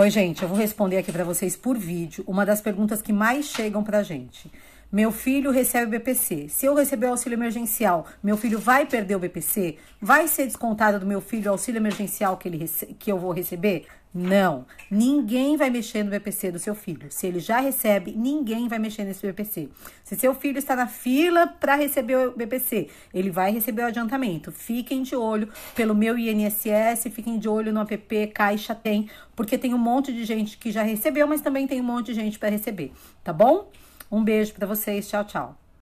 Oi, gente, eu vou responder aqui para vocês por vídeo uma das perguntas que mais chegam pra gente. Meu filho recebe o BPC. Se eu receber o auxílio emergencial, meu filho vai perder o BPC? Vai ser descontado do meu filho o auxílio emergencial que, ele que eu vou receber? Não, ninguém vai mexer no BPC do seu filho. Se ele já recebe, ninguém vai mexer nesse BPC. Se seu filho está na fila para receber o BPC, ele vai receber o adiantamento. Fiquem de olho pelo meu INSS, fiquem de olho no app Caixa Tem, porque tem um monte de gente que já recebeu, mas também tem um monte de gente para receber, tá bom? Um beijo para vocês. Tchau, tchau.